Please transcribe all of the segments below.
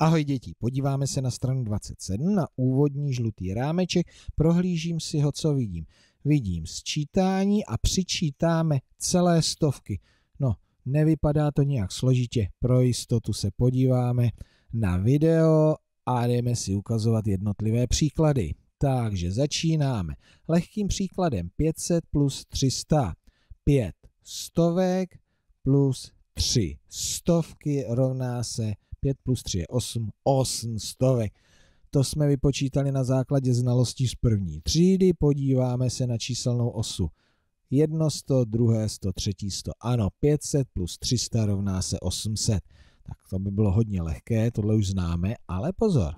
Ahoj děti, podíváme se na stranu 27, na úvodní žlutý rámeček, prohlížím si ho, co vidím. Vidím sčítání a přičítáme celé stovky. No, nevypadá to nějak složitě, pro jistotu se podíváme na video a jdeme si ukazovat jednotlivé příklady. Takže začínáme lehkým příkladem 500 plus 300. 5 stovek plus 3 stovky rovná se 5 plus 3 je 8, 8 stovek. To jsme vypočítali na základě znalostí z první třídy, podíváme se na číselnou osu. 1 100, 2, 100, 3, 100. Ano, 500 plus 300 rovná se 800. Tak to by bylo hodně lehké, tohle už známe, ale pozor.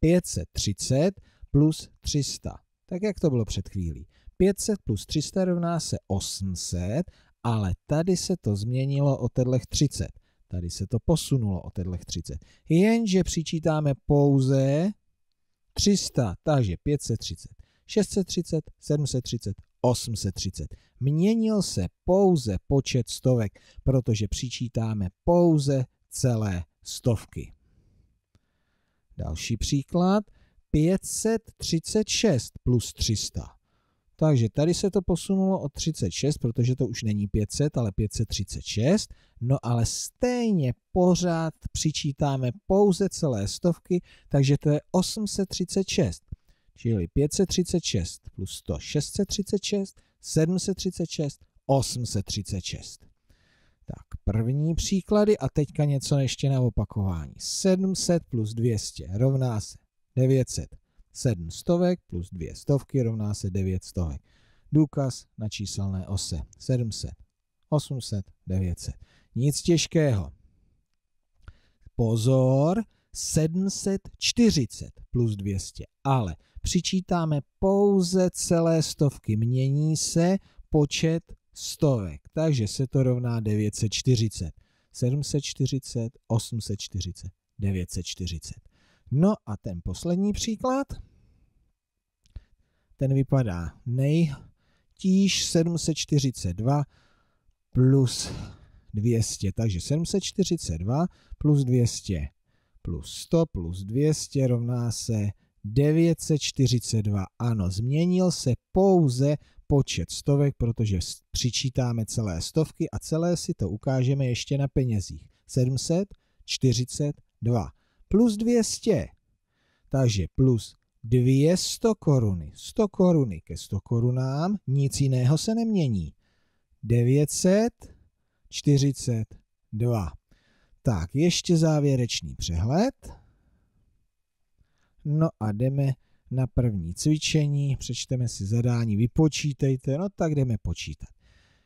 530 plus 300. Tak jak to bylo před chvílí. 500 plus 300 rovná se 800, ale tady se to změnilo o tedlech 30. Tady se to posunulo o tedy 30. Jenže přičítáme pouze 300, takže 530, 630, 730, 830. Měnil se pouze počet stovek, protože přičítáme pouze celé stovky. Další příklad. 536 plus 300. Takže tady se to posunulo o 36, protože to už není 500, ale 536. No ale stejně pořád přičítáme pouze celé stovky, takže to je 836. Čili 536 plus 100, 636, 736, 836. Tak první příklady a teďka něco ještě na opakování. 700 plus 200 rovná se 900. 7 stovek plus 2 stovky rovná se 9 stovek. Důkaz na číselné ose 700, 800, 900. Nic těžkého. Pozor, 740 plus 200, ale přičítáme pouze celé stovky. Mění se počet stovek, takže se to rovná 940. 740, 840, 940. No a ten poslední příklad, ten vypadá nejtíž 742 plus 200, takže 742 plus 200 plus 100 plus 200 rovná se 942. Ano, změnil se pouze počet stovek, protože přičítáme celé stovky a celé si to ukážeme ještě na penězích. 742 plus 200. Takže plus 200 koruny. 100 koruny ke 100 korunám, nic jiného se nemění. 942. Tak, ještě závěrečný přehled. No a jdeme na první cvičení, přečteme si zadání, vypočítejte, no tak jdeme počítat.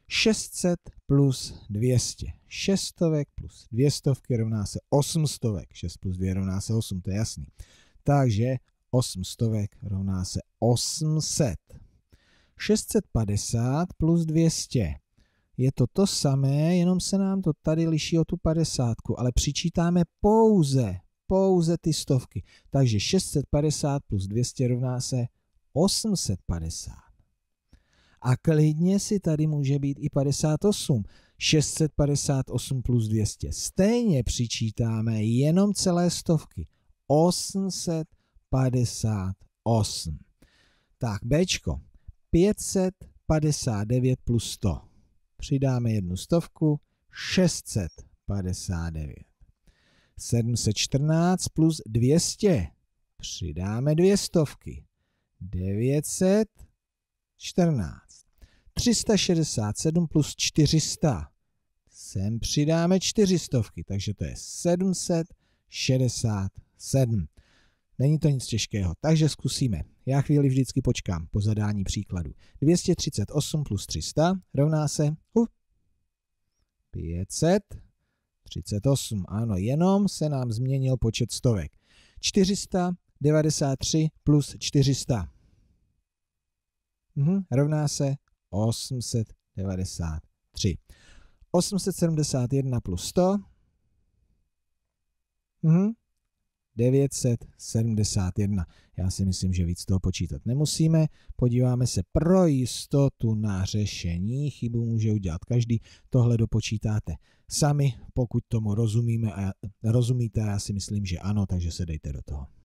600 plus 200. 600 plus 200 rovná se 800. 6 plus 2 rovná se 8, to je jasný. Takže 800 rovná se 800. 650 plus 200. Je to to samé, jenom se nám to tady liší o tu padesátku, ale přičítáme pouze, pouze ty stovky. Takže 650 plus 200 rovná se 850. A klidně si tady může být i 58. 658 plus 200. Stejně přičítáme jenom celé stovky. 858. Tak, Bčko. 559 plus 100. Přidáme jednu stovku. 659. 714 plus 200. Přidáme dvě stovky. 914. 367 plus 400. Sem přidáme 400, takže to je 767. Není to nic těžkého, takže zkusíme. Já chvíli vždycky počkám po zadání příkladu. 238 plus 300 rovná se uh, 538. Ano, jenom se nám změnil počet stovek. 493 plus 400 mhm, rovná se 893. 871 plus 100. Mhm. 971. Já si myslím, že víc toho počítat nemusíme. Podíváme se pro jistotu na řešení. Chybu může udělat každý. Tohle dopočítáte sami, pokud tomu rozumíme a rozumíte. Já si myslím, že ano, takže se dejte do toho.